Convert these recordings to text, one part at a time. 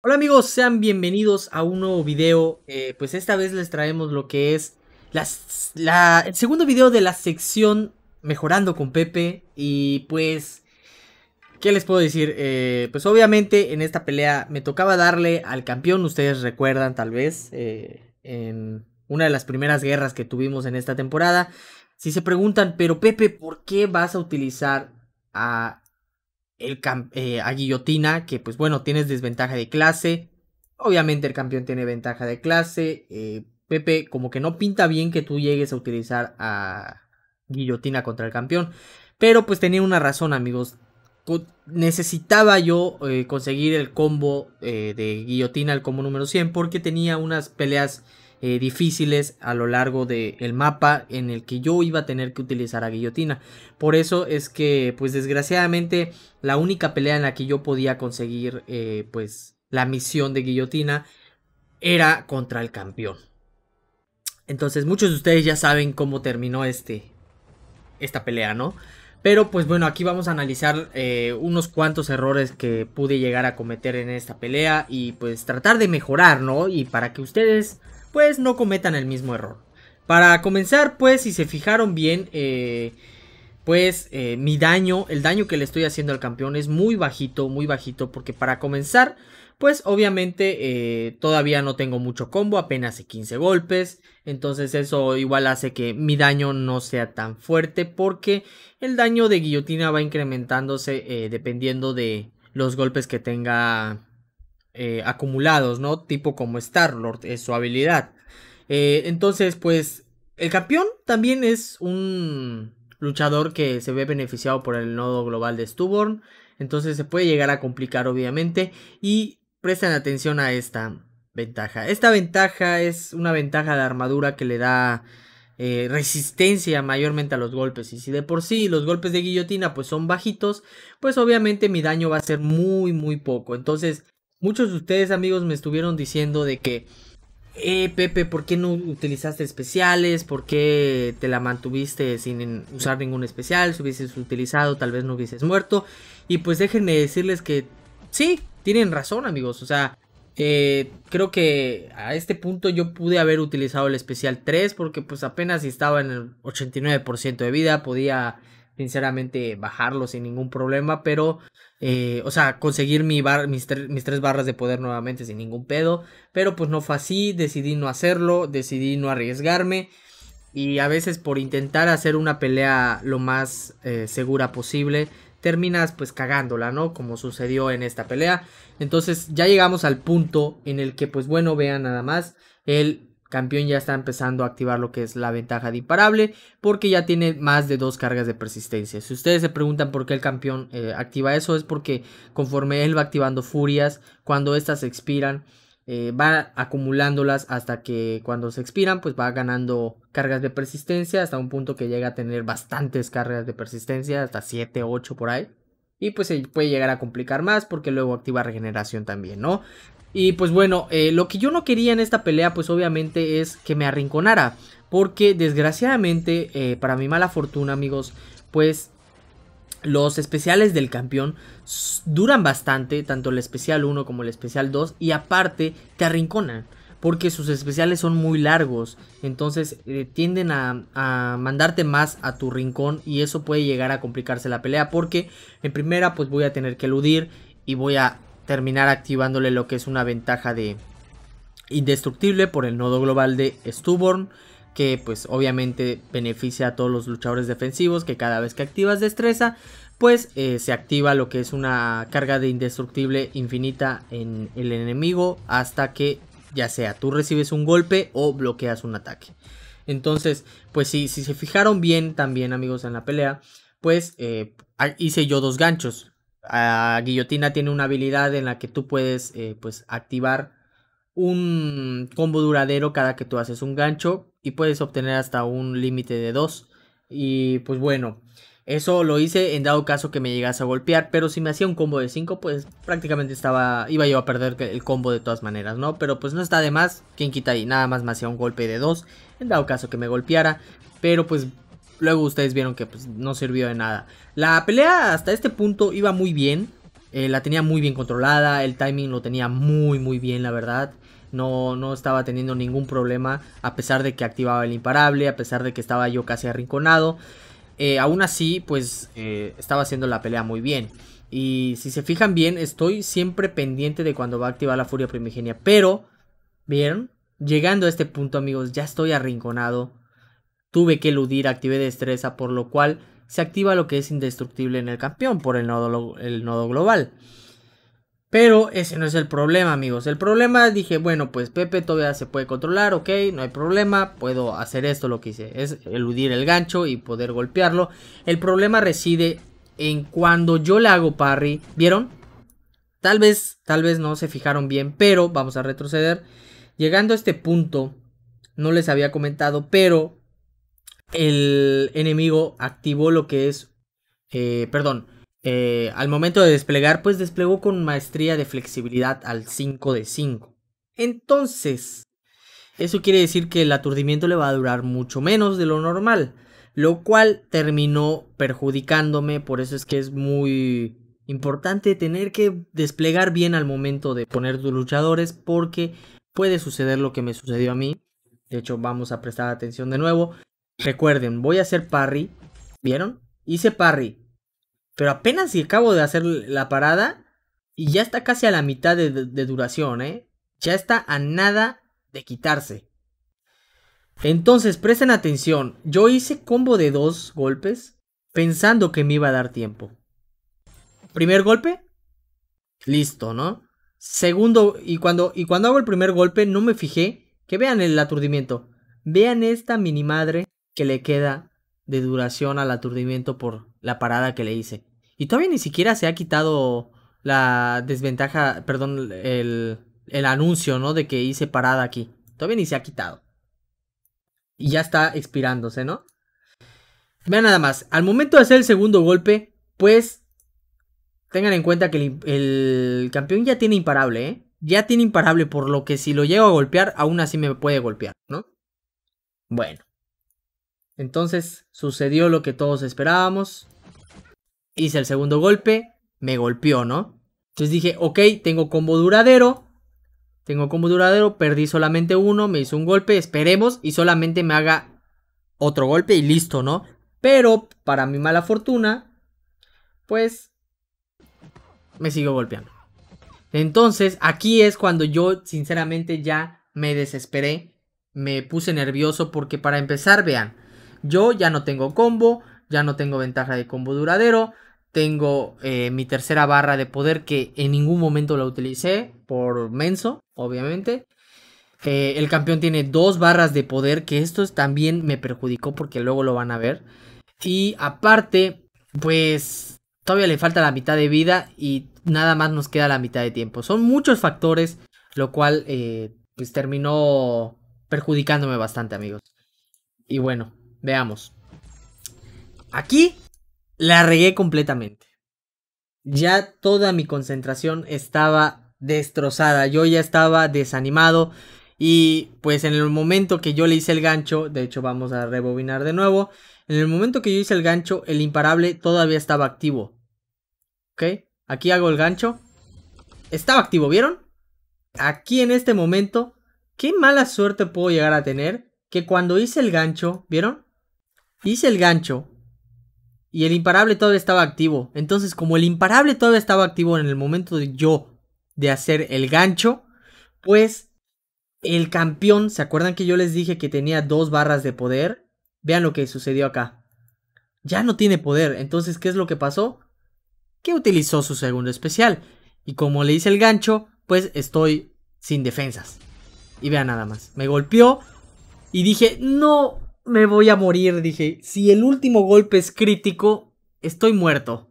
Hola amigos, sean bienvenidos a un nuevo video, eh, pues esta vez les traemos lo que es la, el segundo video de la sección Mejorando con Pepe y pues, ¿qué les puedo decir? Eh, pues obviamente en esta pelea me tocaba darle al campeón, ustedes recuerdan tal vez, eh, en una de las primeras guerras que tuvimos en esta temporada, si se preguntan, pero Pepe, ¿por qué vas a utilizar a el a eh, guillotina, que pues bueno, tienes desventaja de clase. Obviamente el campeón tiene ventaja de clase. Eh, Pepe, como que no pinta bien que tú llegues a utilizar a guillotina contra el campeón. Pero pues tenía una razón, amigos. Necesitaba yo eh, conseguir el combo de guillotina, el combo número 100, porque tenía unas peleas eh, difíciles a lo largo del mapa en el que yo iba a tener que utilizar a guillotina. Por eso es que, pues desgraciadamente, la única pelea en la que yo podía conseguir, eh, pues, la misión de guillotina era contra el campeón. Entonces muchos de ustedes ya saben cómo terminó este, esta pelea, ¿no? Pero pues bueno, aquí vamos a analizar eh, unos cuantos errores que pude llegar a cometer en esta pelea y pues tratar de mejorar, ¿no? Y para que ustedes pues no cometan el mismo error. Para comenzar, pues si se fijaron bien, eh, pues eh, mi daño, el daño que le estoy haciendo al campeón es muy bajito, muy bajito, porque para comenzar, pues obviamente eh, todavía no tengo mucho combo, apenas 15 golpes, entonces eso igual hace que mi daño no sea tan fuerte, porque el daño de guillotina va incrementándose dependiendo de los golpes que tenga eh, acumulados, ¿no? Tipo como Star-Lord, es su habilidad. Eh, entonces, pues, el campeón también es un luchador que se ve beneficiado por el nodo global de Stuborn. Entonces se puede llegar a complicar, obviamente. Y presten atención a esta ventaja. Esta ventaja es una ventaja de armadura que le da eh, resistencia mayormente a los golpes. Y si de por sí los golpes de guillotina pues son bajitos, pues obviamente mi daño va a ser muy muy poco. Entonces Muchos de ustedes, amigos, me estuvieron diciendo de que, eh, Pepe, ¿por qué no utilizaste especiales? ¿Por qué te la mantuviste sin usar ningún especial? Si hubieses utilizado, tal vez no hubieses muerto. Y pues déjenme decirles que sí, tienen razón, amigos. O sea, eh, creo que a este punto yo pude haber utilizado el especial 3 porque pues apenas estaba en el 89% de vida, podía sinceramente bajarlo sin ningún problema, pero, eh, o sea, conseguir mi mis, tres barras de poder nuevamente sin ningún pedo, pero pues no fue así, decidí no hacerlo, decidí no arriesgarme y a veces por intentar hacer una pelea lo más eh, segura posible, terminas pues cagándola, ¿no? Como sucedió en esta pelea. Entonces ya llegamos al punto en el que pues bueno, vean nada más, El... Campeón ya está empezando a activar lo que es la ventaja de imparable porque ya tiene más de dos cargas de persistencia. Si ustedes se preguntan por qué el campeón eh, activa eso es porque conforme él va activando furias, cuando estas expiran, eh, va acumulándolas hasta que cuando se expiran pues va ganando cargas de persistencia hasta un punto que llega a tener bastantes cargas de persistencia, hasta 7, 8 por ahí. Y pues se puede llegar a complicar más porque luego activa regeneración también, ¿no? Y pues bueno, eh, lo que yo no quería en esta pelea pues obviamente es que me arrinconara. Porque desgraciadamente, eh, para mi mala fortuna amigos, pues los especiales del campeón duran bastante, tanto el especial 1 como el especial 2, y aparte te arrinconan, porque sus especiales son muy largos, entonces eh, tienden a, mandarte más a tu rincón y eso puede llegar a complicarse la pelea, porque en primera pues voy a tener que eludir y voy a terminar activándole lo que es una ventaja de indestructible por el nodo global de Stuborn que pues obviamente beneficia a todos los luchadores defensivos que cada vez que activas destreza pues eh, se activa lo que es una carga de indestructible infinita en el enemigo hasta que ya sea tú recibes un golpe o bloqueas un ataque. Entonces, pues si se fijaron bien también amigos en la pelea, pues eh, ah, hice yo dos ganchos. Guillotina tiene una habilidad en la que tú puedes eh, pues, activar un combo duradero cada que tú haces un gancho y puedes obtener hasta un límite de 2. Y pues bueno, eso lo hice en dado caso que me llegase a golpear, pero si me hacía un combo de 5, pues prácticamente estaba iba yo a perder el combo de todas maneras, ¿no? Pero pues no está de más, quien quita ahí, nada más me hacía un golpe de 2 en dado caso que me golpeara, pero pues Luego ustedes vieron que pues, no sirvió de nada. La pelea hasta este punto iba muy bien. Eh, la tenía muy bien controlada. El timing lo tenía muy, muy bien, la verdad. No, no estaba teniendo ningún problema. A pesar de que activaba el imparable. A pesar de que estaba yo casi arrinconado. Eh, aún así, pues eh, estaba haciendo la pelea muy bien. Y si se fijan bien, estoy siempre pendiente de cuando va a activar la furia primigenia. Pero, ¿vieron? Llegando a este punto, amigos, ya estoy arrinconado. Tuve que eludir, activé destreza, por lo cual se activa lo que es indestructible en el campeón por el nodo, el nodo global. Pero ese no es el problema, amigos. El problema, dije, bueno, pues Pepe todavía se puede controlar, ok, no hay problema, puedo hacer esto, lo que hice, es eludir el gancho y poder golpearlo. El problema reside en cuando yo le hago parry, ¿vieron? Tal vez, tal vez no se fijaron bien, pero vamos a retroceder. Llegando a este punto, no les había comentado, pero el enemigo activó lo que es, eh, perdón, eh, al momento de desplegar, pues desplegó con maestría de flexibilidad al 5 de 5. Entonces, eso quiere decir que el aturdimiento le va a durar mucho menos de lo normal, lo cual terminó perjudicándome, por eso es que es muy importante tener que desplegar bien al momento de poner tus luchadores porque puede suceder lo que me sucedió a mí. De hecho, vamos a prestar atención de nuevo. Recuerden, voy a hacer parry. ¿Vieron? Hice parry. Pero apenas si acabo de hacer la parada. Y ya está casi a la mitad de, duración, ¿eh? Ya está a nada de quitarse. Entonces, presten atención. Yo hice combo de dos golpes pensando que me iba a dar tiempo. Primer golpe. Listo, ¿no? Segundo, y cuando, y cuando hago el primer golpe no me fijé. Que vean el aturdimiento. Vean esta mini madre que le queda de duración al aturdimiento por la parada que le hice. Y todavía ni siquiera se ha quitado la desventaja, perdón, el, anuncio, ¿no? De que hice parada aquí. Todavía ni se ha quitado. Y ya está expirándose, ¿no? Vean nada más, al momento de hacer el segundo golpe, pues tengan en cuenta que el, el, campeón ya tiene imparable, ¿eh? Ya tiene imparable, por lo que si lo llego a golpear, aún así me puede golpear, ¿no? Bueno. Entonces sucedió lo que todos esperábamos. Hice el segundo golpe, me golpeó, ¿no? Entonces dije, ok, tengo combo duradero. Tengo combo duradero, perdí solamente uno, me hizo un golpe, esperemos y solamente me haga otro golpe y listo, ¿no? Pero, para mi mala fortuna, pues me sigo golpeando. Entonces, aquí es cuando yo sinceramente ya me desesperé, me puse nervioso porque para empezar, vean, yo ya no tengo combo, ya no tengo ventaja de combo duradero. Tengo eh, mi tercera barra de poder que en ningún momento la utilicé por menso, obviamente. Eh, el campeón tiene dos barras de poder que esto también me perjudicó porque luego lo van a ver. Y aparte, pues todavía le falta la mitad de vida y nada más nos queda la mitad de tiempo. Son muchos factores, lo cual eh, pues terminó perjudicándome bastante amigos. Y bueno, Veamos. Aquí la regué completamente. Ya toda mi concentración estaba destrozada. Yo ya estaba desanimado. Y pues en el momento que yo le hice el gancho, de hecho vamos a rebobinar de nuevo. En el momento que yo hice el gancho, el imparable todavía estaba activo. ¿Ok? Aquí hago el gancho. Estaba activo, ¿vieron? Aquí en este momento, qué mala suerte puedo llegar a tener que cuando hice el gancho, ¿vieron? Hice el gancho. Y el imparable todavía estaba activo. Entonces, como el imparable todavía estaba activo en el momento de yo de hacer el gancho, pues el campeón, ¿se acuerdan que yo les dije que tenía dos barras de poder? Vean lo que sucedió acá. Ya no tiene poder. Entonces, ¿qué es lo que pasó? Que utilizó su segundo especial. Y como le hice el gancho, pues estoy sin defensas. Y vean nada más. Me golpeó y dije, no, me voy a morir, dije. Si el último golpe es crítico, estoy muerto.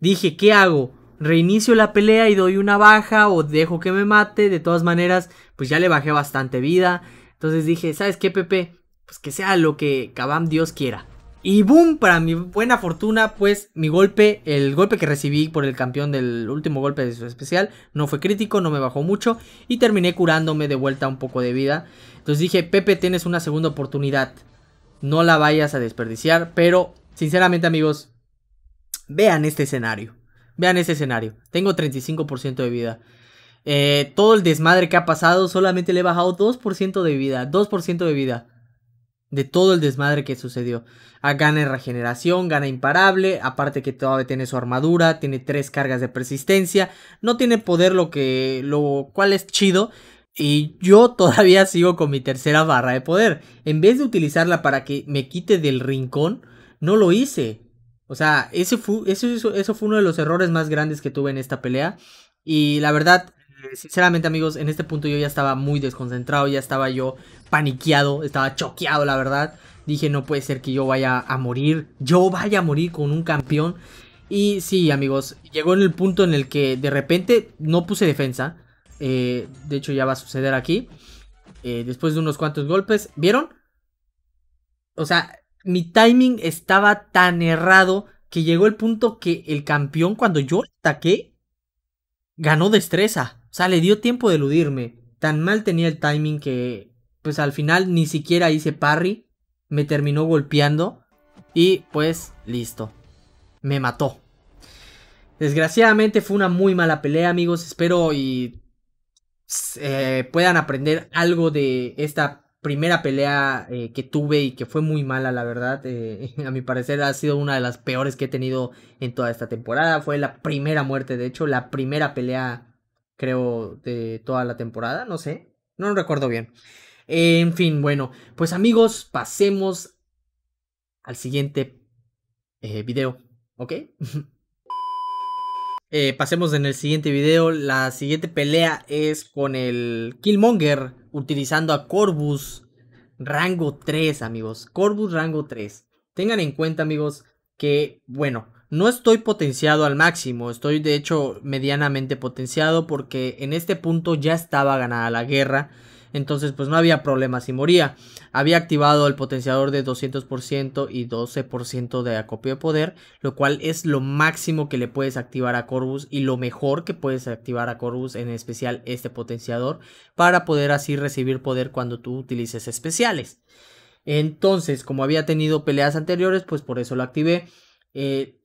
Dije, ¿qué hago? Reinicio la pelea y doy una baja o dejo que me mate. De todas maneras, pues ya le bajé bastante vida. Entonces dije, ¿sabes qué, Pepe? Pues que sea lo que cabam Dios quiera. Y boom, para mi buena fortuna, pues mi golpe, el golpe que recibí por el campeón del último golpe de su especial, no fue crítico, no me bajó mucho y terminé curándome de vuelta un poco de vida. Entonces dije, Pepe, tienes una segunda oportunidad no la vayas a desperdiciar, pero sinceramente amigos, vean este escenario, vean este escenario, tengo 35% de vida. Eh, todo el desmadre que ha pasado, solamente le he bajado 2% de vida, 2% de vida. De todo el desmadre que sucedió. Ah, gana en regeneración, gana imparable. Aparte que todavía tiene su armadura. Tiene tres cargas de persistencia. No tiene poder, lo que. lo cual es chido. Y yo todavía sigo con mi tercera barra de poder. En vez de utilizarla para que me quite del rincón, no lo hice. O sea, ese fue, eso, eso fue uno de los errores más grandes que tuve en esta pelea. Y la verdad, eh, sinceramente amigos, en este punto yo ya estaba muy desconcentrado, ya estaba yo paniqueado, estaba choqueado, la verdad. Dije, no puede ser que yo vaya a morir, yo vaya a morir con un campeón. Y sí, amigos, llegó en el punto en el que de repente no puse defensa. Eh, de hecho, ya va a suceder aquí. Eh, después de unos cuantos golpes. ¿Vieron? O sea, mi timing estaba tan errado que llegó el punto que el campeón, cuando yo ataqué, ganó destreza. O sea, le dio tiempo de eludirme. Tan mal tenía el timing que, pues al final ni siquiera hice parry. Me terminó golpeando. Y pues, listo. Me mató. Desgraciadamente fue una muy mala pelea, amigos. Espero y eh, puedan aprender algo de esta primera pelea eh, que tuve y que fue muy mala, la verdad. Eh, a mi parecer ha sido una de las peores que he tenido en toda esta temporada. Fue la primera muerte, de hecho, la primera pelea, creo, de toda la temporada. No sé, no recuerdo bien. en fin, bueno, pues amigos, pasemos al siguiente video, ¿ok? Eh, pasemos en el siguiente video. La siguiente pelea es con el Killmonger utilizando a Corvus rango 3, amigos. Corvus rango 3. Tengan en cuenta, amigos, que, bueno, no estoy potenciado al máximo. Estoy, de hecho, medianamente potenciado porque en este punto ya estaba ganada la guerra entonces pues no había problema si moría. Había activado el potenciador de 200% y 12% de acopio de poder, lo cual es lo máximo que le puedes activar a Corvus y lo mejor que puedes activar a Corvus, en especial este potenciador, para poder así recibir poder cuando tú utilices especiales. Entonces, como había tenido peleas anteriores, pues por eso lo activé. Eh,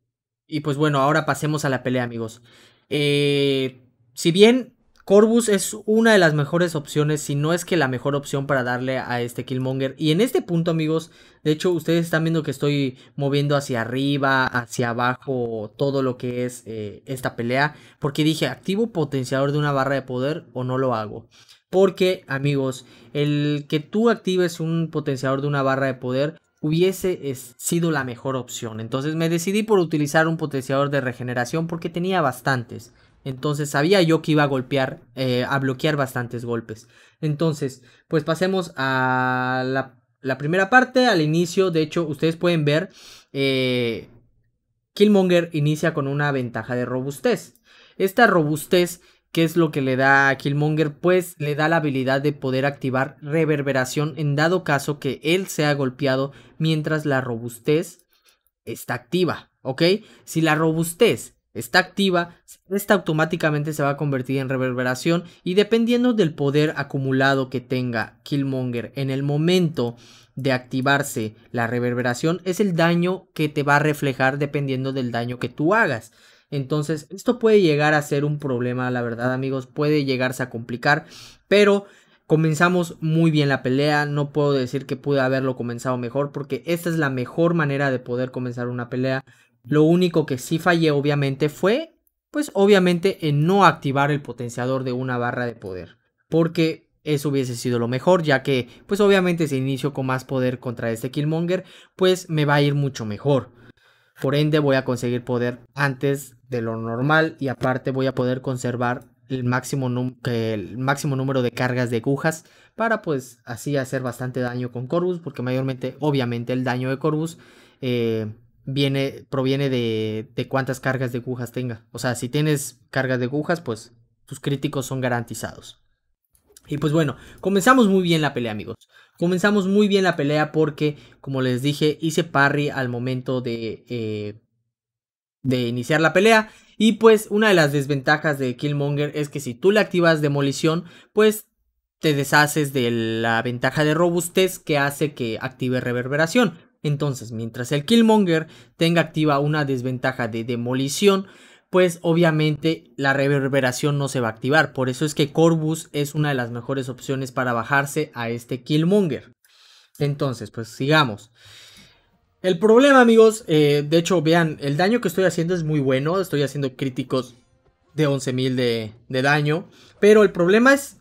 y pues bueno, ahora pasemos a la pelea, amigos. Eh, si bien Corvus es una de las mejores opciones, si no es que la mejor opción para darle a este Killmonger. Y en este punto, amigos, de hecho, ustedes están viendo que estoy moviendo hacia arriba, hacia abajo, todo lo que es eh, esta pelea. Porque dije, activo potenciador de una barra de poder o no lo hago. Porque, amigos, el que tú actives un potenciador de una barra de poder hubiese sido la mejor opción. Entonces me decidí por utilizar un potenciador de regeneración porque tenía bastantes. Entonces sabía yo que iba a golpear, eh, a bloquear bastantes golpes. Entonces, pues pasemos a la, primera parte, al inicio. De hecho, ustedes pueden ver, eh, Killmonger inicia con una ventaja de robustez. Esta robustez, Que es lo que le da a Killmonger? Pues le da la habilidad de poder activar reverberación en dado caso que él sea golpeado mientras la robustez está activa. ¿Ok? Si la robustez está activa, esta automáticamente se va a convertir en reverberación y dependiendo del poder acumulado que tenga Killmonger en el momento de activarse la reverberación es el daño que te va a reflejar dependiendo del daño que tú hagas. Entonces, esto puede llegar a ser un problema, la verdad amigos, puede llegarse a complicar, pero Comenzamos muy bien la pelea, no puedo decir que pude haberlo comenzado mejor porque esta es la mejor manera de poder comenzar una pelea. Lo único que sí fallé obviamente fue, pues obviamente en no activar el potenciador de una barra de poder. Porque eso hubiese sido lo mejor, ya que pues obviamente si inicio con más poder contra este Killmonger, pues me va a ir mucho mejor. Por ende voy a conseguir poder antes de lo normal y aparte voy a poder conservar el máximo, número de cargas de agujas para pues así hacer bastante daño con Corvus, porque mayormente obviamente el daño de Corvus eh, viene, proviene de, de cuántas cargas de agujas tenga. O sea, si tienes cargas de agujas, pues tus críticos son garantizados. Y pues bueno, comenzamos muy bien la pelea, amigos. Comenzamos muy bien la pelea porque, como les dije, hice parry al momento de, eh, de iniciar la pelea. Y pues una de las desventajas de Killmonger es que si tú le activas demolición, pues te deshaces de la ventaja de robustez que hace que active reverberación. Entonces, mientras el Killmonger tenga activa una desventaja de demolición, pues obviamente la reverberación no se va a activar. Por eso es que Corvus es una de las mejores opciones para bajarse a este Killmonger. Entonces, pues sigamos. El problema, amigos, eh, de hecho, vean, el daño que estoy haciendo es muy bueno. Estoy haciendo críticos de 11.000 de, de daño. Pero el problema es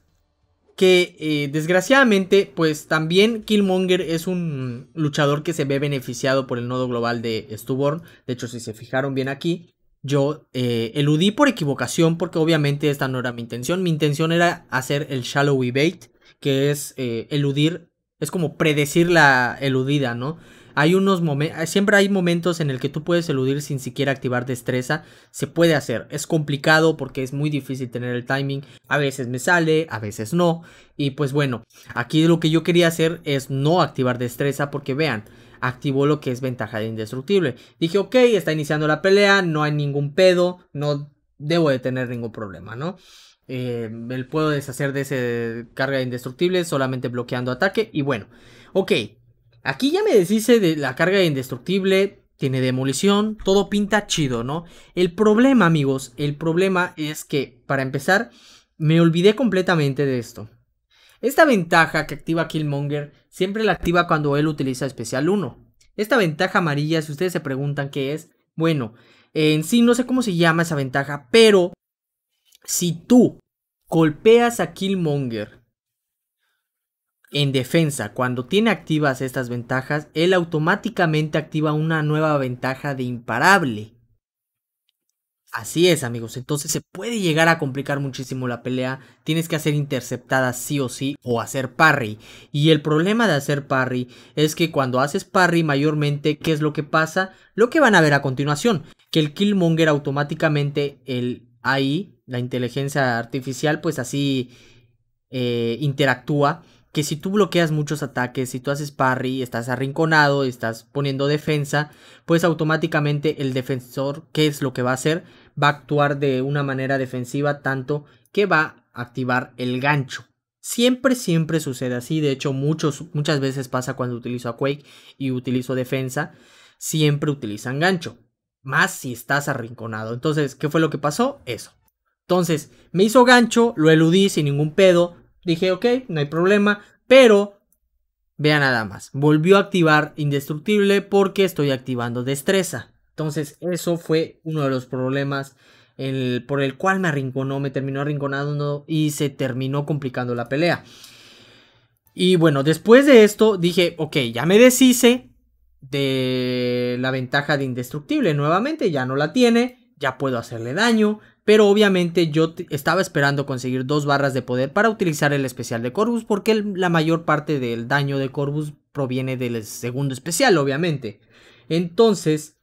que eh, desgraciadamente, pues también Killmonger es un luchador que se ve beneficiado por el nodo global de Stuborn. De hecho, si se fijaron bien aquí, yo eh, eludí por equivocación porque obviamente esta no era mi intención. Mi intención era hacer el shallow evade, que es eh, eludir, es como predecir la eludida, ¿no? Hay unos momentos, siempre hay momentos en el que tú puedes eludir sin siquiera activar destreza. Se puede hacer. Es complicado porque es muy difícil tener el timing. A veces me sale, a veces no. Y pues bueno, aquí lo que yo quería hacer es no activar destreza porque vean, activó lo que es ventaja de indestructible. Dije, ok, está iniciando la pelea, no hay ningún pedo, no debo de tener ningún problema, ¿no? me eh, puedo deshacer de ese carga indestructible solamente bloqueando ataque y bueno, ok, Aquí ya me deshice de la carga indestructible, tiene demolición, todo pinta chido, ¿no? El problema, amigos, el problema es que, para empezar, me olvidé completamente de esto. Esta ventaja que activa Killmonger siempre la activa cuando él utiliza especial 1. Esta ventaja amarilla, si ustedes se preguntan qué es, bueno, en sí no sé cómo se llama esa ventaja, pero si tú golpeas a Killmonger en defensa, cuando tiene activas estas ventajas, él automáticamente activa una nueva ventaja de imparable. Así es, amigos. Entonces se puede llegar a complicar muchísimo la pelea. Tienes que hacer interceptada sí o sí o hacer parry. Y el problema de hacer parry es que cuando haces parry mayormente, ¿qué es lo que pasa? Lo que van a ver a continuación, que el Killmonger automáticamente, el AI, la inteligencia artificial, pues así eh, interactúa que si tú bloqueas muchos ataques, si tú haces parry, estás arrinconado, estás poniendo defensa, pues automáticamente el defensor, ¿qué es lo que va a hacer? Va a actuar de una manera defensiva tanto que va a activar el gancho. Siempre, siempre sucede así. De hecho, muchos, muchas veces pasa cuando utilizo a Quake y utilizo defensa. Siempre utilizan gancho. Más si estás arrinconado. Entonces, ¿qué fue lo que pasó? Eso. Entonces, me hizo gancho, lo eludí sin ningún pedo, Dije, ok, no hay problema, pero vea nada más. Volvió a activar indestructible porque estoy activando destreza. Entonces, eso fue uno de los problemas el, por el cual me arrinconó, me terminó arrinconando y se terminó complicando la pelea. Y bueno, después de esto dije, ok, ya me deshice de la ventaja de indestructible nuevamente, ya no la tiene, ya puedo hacerle daño, pero obviamente yo estaba esperando conseguir dos barras de poder para utilizar el especial de Corvus, porque la mayor parte del daño de Corvus proviene del segundo especial, obviamente. Entonces,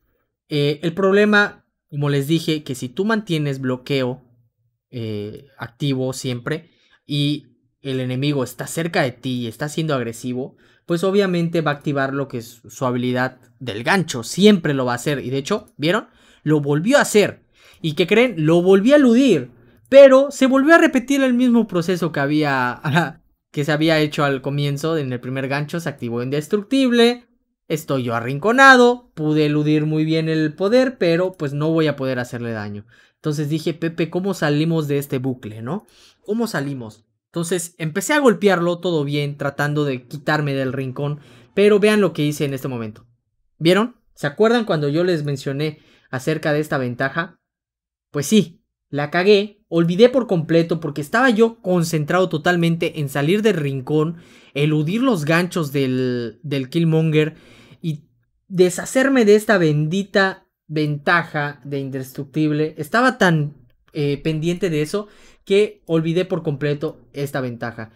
eh, el problema, como les dije, que si tú mantienes bloqueo eh, activo siempre y el enemigo está cerca de ti y está siendo agresivo, pues obviamente va a activar lo que es su habilidad del gancho, siempre lo va a hacer. Y de hecho, ¿vieron? Lo volvió a hacer. ¿Y qué creen? Lo volví a eludir. Pero se volvió a repetir el mismo proceso que había. que se había hecho al comienzo. En el primer gancho se activó indestructible. Estoy yo arrinconado. Pude eludir muy bien el poder. Pero pues no voy a poder hacerle daño. Entonces dije, Pepe, ¿cómo salimos de este bucle, no? ¿Cómo salimos? Entonces empecé a golpearlo todo bien, tratando de quitarme del rincón. Pero vean lo que hice en este momento. ¿Vieron? ¿Se acuerdan cuando yo les mencioné acerca de esta ventaja? Pues sí, la cagué, olvidé por completo porque estaba yo concentrado totalmente en salir del rincón, eludir los ganchos del, del Killmonger y deshacerme de esta bendita ventaja de indestructible. Estaba tan eh, pendiente de eso que olvidé por completo esta ventaja.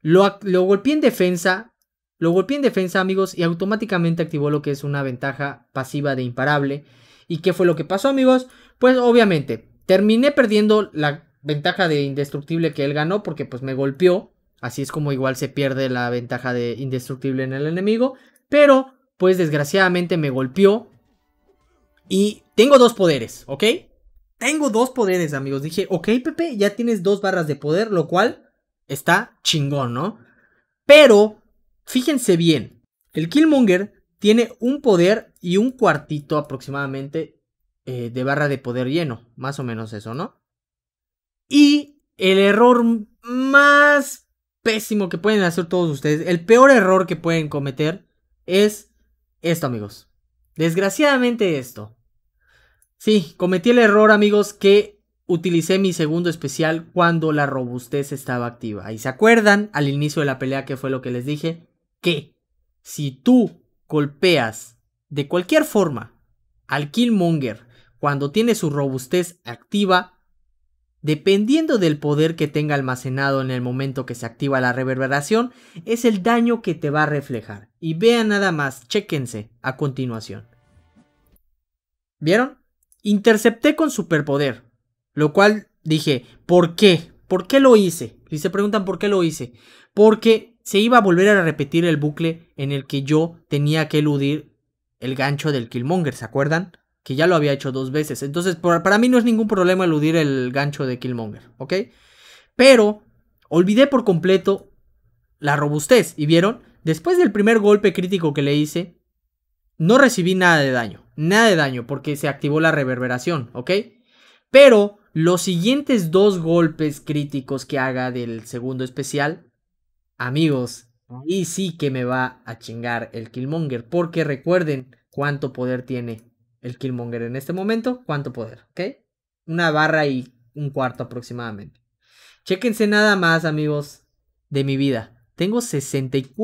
Lo, lo golpeé en defensa, lo golpeé en defensa, amigos, y automáticamente activó lo que es una ventaja pasiva de imparable. ¿Y qué fue lo que pasó, amigos? Pues obviamente, terminé perdiendo la ventaja de indestructible que él ganó porque pues me golpeó. Así es como igual se pierde la ventaja de indestructible en el enemigo. Pero pues desgraciadamente me golpeó. Y tengo dos poderes, ¿ok? Tengo dos poderes, amigos. Dije, ok, Pepe, ya tienes dos barras de poder, lo cual está chingón, ¿no? Pero, fíjense bien, el Killmonger tiene un poder y un cuartito aproximadamente eh, de barra de poder lleno, más o menos eso, ¿no? Y el error más pésimo que pueden hacer todos ustedes, el peor error que pueden cometer es esto, amigos. Desgraciadamente esto. Sí, cometí el error, amigos, que utilicé mi segundo especial cuando la robustez estaba activa. Y se acuerdan al inicio de la pelea que fue lo que les dije, que si tú golpeas de cualquier forma al Killmonger cuando tiene su robustez activa, dependiendo del poder que tenga almacenado en el momento que se activa la reverberación, es el daño que te va a reflejar. Y vean nada más, chéquense a continuación. ¿Vieron? Intercepté con superpoder, lo cual dije, ¿por qué? ¿Por qué lo hice? Y se preguntan por qué lo hice. Porque se iba a volver a repetir el bucle en el que yo tenía que eludir el gancho del Killmonger, ¿se acuerdan? que ya lo había hecho dos veces. Entonces, para mí no es ningún problema eludir el gancho de Killmonger, ¿ok? Pero olvidé por completo la robustez, ¿y vieron? Después del primer golpe crítico que le hice, no recibí nada de daño, nada de daño, porque se activó la reverberación, ¿ok? Pero los siguientes dos golpes críticos que haga del segundo especial, amigos, y sí que me va a chingar el Killmonger, porque recuerden cuánto poder tiene el Killmonger en este momento, cuánto poder, ¿ok? Una barra y un cuarto aproximadamente. Chéquense nada más, amigos, de mi vida. Tengo 64%,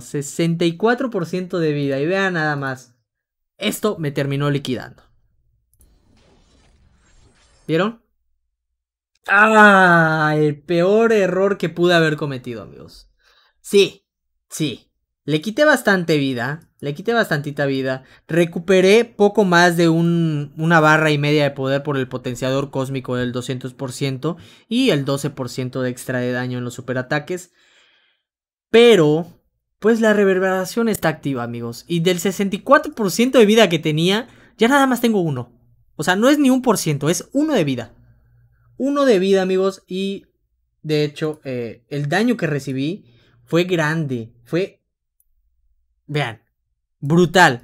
64% de vida. Y vean nada más. Esto me terminó liquidando. ¿Vieron? Ah, el peor error que pude haber cometido, amigos. Sí, sí. Le quité bastante vida. Le quité bastantita vida. Recuperé poco más de una barra y media de poder por el potenciador cósmico del 200% y el 12% de extra de daño en los superataques. Pero, pues la reverberación está activa, amigos. Y del 64% de vida que tenía, ya nada más tengo uno. O sea, no es ni un por ciento, es uno de vida. Uno de vida, amigos. Y, de hecho, eh, el daño que recibí fue grande. Fue... Vean, Brutal.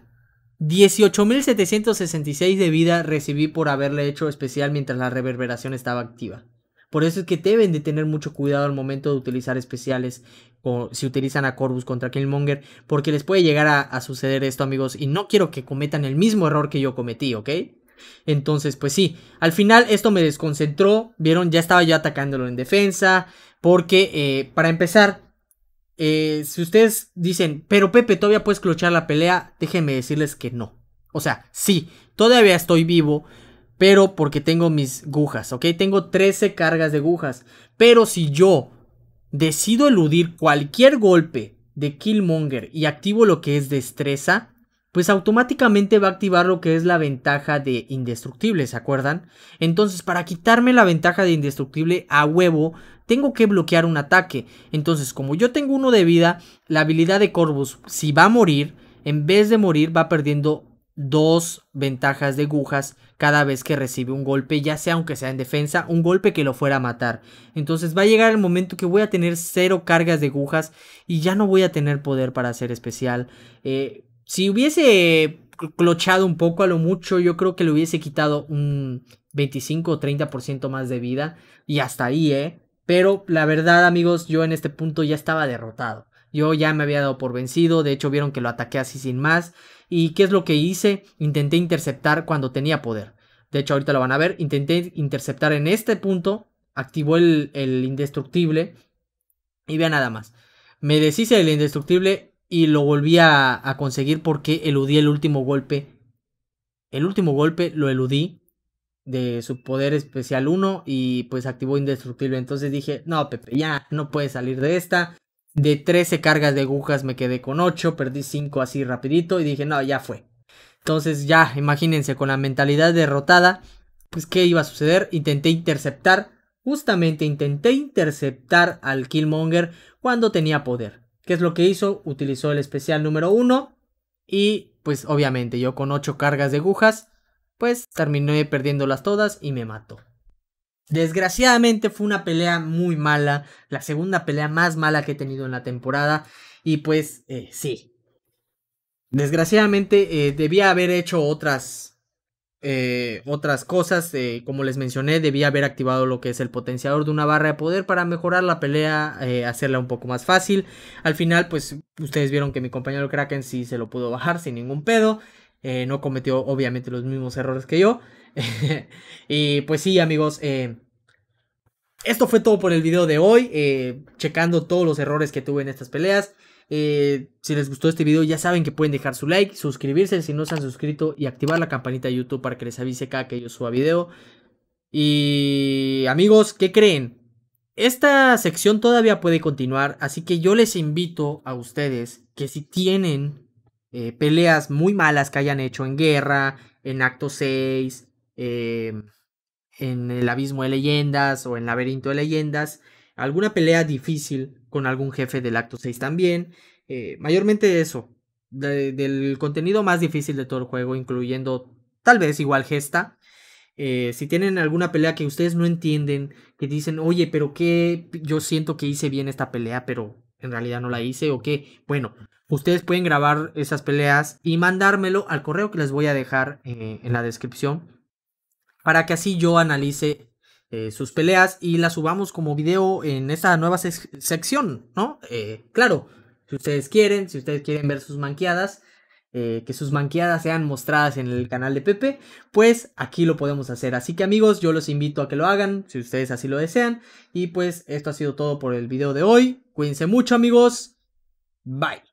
18.766 de vida recibí por haberle hecho especial mientras la reverberación estaba activa. Por eso es que deben de tener mucho cuidado al momento de utilizar especiales o si utilizan a Corvus contra Killmonger, porque les puede llegar a, suceder esto, amigos, y no quiero que cometan el mismo error que yo cometí, ¿ok? Entonces, pues sí, al final esto me desconcentró, vieron, ya estaba yo atacándolo en defensa, porque eh, para empezar, eh, si ustedes dicen, pero Pepe, todavía puedes clochar la pelea, déjenme decirles que no. O sea, sí, todavía estoy vivo, pero porque tengo mis agujas, ¿ok? Tengo 13 cargas de agujas. Pero si yo decido eludir cualquier golpe de Killmonger y activo lo que es destreza, pues automáticamente va a activar lo que es la ventaja de indestructible, ¿se acuerdan? Entonces, para quitarme la ventaja de indestructible a huevo, tengo que bloquear un ataque. Entonces, como yo tengo uno de vida, la habilidad de Corvus, si va a morir, en vez de morir va perdiendo dos ventajas de agujas cada vez que recibe un golpe, ya sea aunque sea en defensa, un golpe que lo fuera a matar. Entonces va a llegar el momento que voy a tener cero cargas de agujas y ya no voy a tener poder para hacer especial. Eh, si hubiese clochado un poco a lo mucho, yo creo que le hubiese quitado un 25 o 30% más de vida y hasta ahí, ¿eh? Pero la verdad, amigos, yo en este punto ya estaba derrotado. Yo ya me había dado por vencido, de hecho vieron que lo ataqué así sin más. ¿Y qué es lo que hice? Intenté interceptar cuando tenía poder. De hecho, ahorita lo van a ver. Intenté interceptar en este punto. Activó el, el indestructible. Y vean nada más. Me deshice del indestructible y lo volví a conseguir porque eludí el último golpe. El último golpe lo eludí de su poder especial 1 y pues activó indestructible. Entonces dije, no, Pepe, ya no puede salir de esta. De 13 cargas de agujas me quedé con 8, perdí 5 así rapidito y dije, no, ya fue. Entonces ya, imagínense, con la mentalidad derrotada, pues qué iba a suceder. Intenté interceptar, justamente intenté interceptar al Killmonger cuando tenía poder. ¿Qué es lo que hizo? Utilizó el especial número 1 y pues obviamente yo con 8 cargas de agujas pues terminé perdiéndolas todas y me mató. Desgraciadamente fue una pelea muy mala, la segunda pelea más mala que he tenido en la temporada y pues eh, sí. Desgraciadamente eh, debía haber hecho otras eh, otras cosas, como les mencioné, debía haber activado lo que es el potenciador de una barra de poder para mejorar la pelea, hacerla un poco más fácil. Al final, pues ustedes vieron que mi compañero Kraken sí se lo pudo bajar sin ningún pedo. Eh, no cometió obviamente los mismos errores que yo. y pues sí, amigos. Eh, esto fue todo por el video de hoy. Eh, checando todos los errores que tuve en estas peleas. si les gustó este video ya saben que pueden dejar su like, suscribirse si no se han suscrito y activar la campanita de YouTube para que les avise cada que yo suba video. Y amigos, ¿qué creen? Esta sección todavía puede continuar, así que yo les invito a ustedes que si tienen eh, peleas muy malas que hayan hecho en guerra, en acto 6, em, en el abismo de leyendas o en laberinto de leyendas, alguna pelea difícil con algún jefe del acto 6 también, eh, mayormente eso, del contenido más difícil de todo el juego, incluyendo tal vez igual gesta. Eh, si tienen alguna pelea que ustedes no entienden, que dicen, oye, pero que yo siento que hice bien esta pelea, pero en realidad no la hice, o qué bueno, Ustedes pueden grabar esas peleas y mandármelo al correo que les voy a dejar eh, en la descripción para que así yo analice eh, sus peleas y las subamos como video en esta nueva sección, ¿no? Eh, claro, si ustedes quieren, si ustedes quieren ver sus manqueadas, que sus manqueadas sean mostradas en el canal de Pepe, pues aquí lo podemos hacer. Así que amigos, yo los invito a que lo hagan, si ustedes así lo desean. Y pues esto ha sido todo por el video de hoy. Cuídense mucho amigos. Bye.